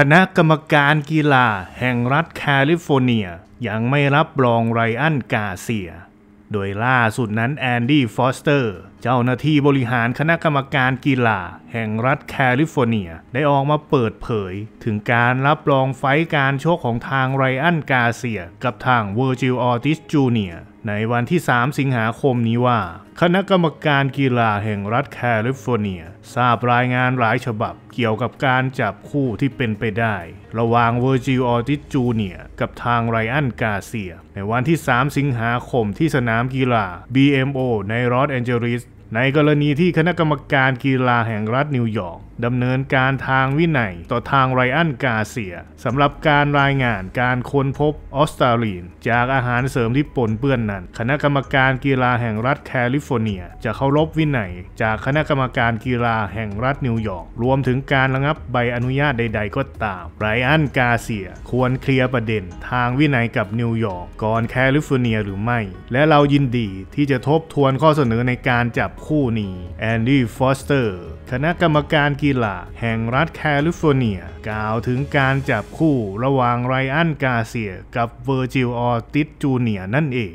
คณะกรรมการกีฬาแห่งรัฐแคลิฟอร์เนียยังไม่รับรองไรอันกาเซีย โดยล่าสุดนั้นแอนดี้ฟอสเตอร์เจ้าหน้าที่บริหารคณะกรรมการกีฬาแห่งรัฐแคลิฟอร์เนียได้ออกมาเปิดเผยถึงการรับรองไฟการโชคของทางไรอันกาเซีย กับทางเวอร์จิลออติสจูเนียร์ในวันที่ 3 สิงหาคมนี้ว่า คณะกรรมการกีฬาแห่งรัฐแคลิฟอร์เนีย ทราบรายงานหลายฉบับเกี่ยวกับการจับคู่ที่เป็นไปได้ ระหว่างเวอร์จิล ออติสจูเนียกับทางไรอันกาเซียในวันที่ 3 สิงหาคมที่สนามกีฬา BMO ในรอสแอนเจลิส ในกรณีที่คณะกรรมการกีฬาแห่งรัฐนิวยอร์กดำเนินการทางวินัยต่อทางไรอันกาเซีย สำหรับการรายงานการค้นพบออสตาลีนจากอาหารเสริมที่ปนเปื้อนนั้น คณะกรรมการกีฬาแห่งรัฐแคลิฟอร์เนียจะเคารพวินัย จากคณะกรรมการกีฬาแห่งรัฐนิวยอร์ก รวมถึงการระงับใบอนุญาตใด ๆ ก็ตาม ไรอันกาเซียควรเคลียร์ประเด็นทางวินัยกับนิวยอร์กก่อนแคลิฟอร์เนีย หรือไม่ และเรายินดีที่จะทบทวนข้อเสนอในการจับคู่นี้ แอนดี้ฟอสเตอร์คณะกรรมการกีฬาแห่งรัฐแคลิฟอร์เนียกล่าวถึงการจับคู่ระหว่างไรอันกาเซียกับเวอร์จิลออติสจูเนียนั่นเอง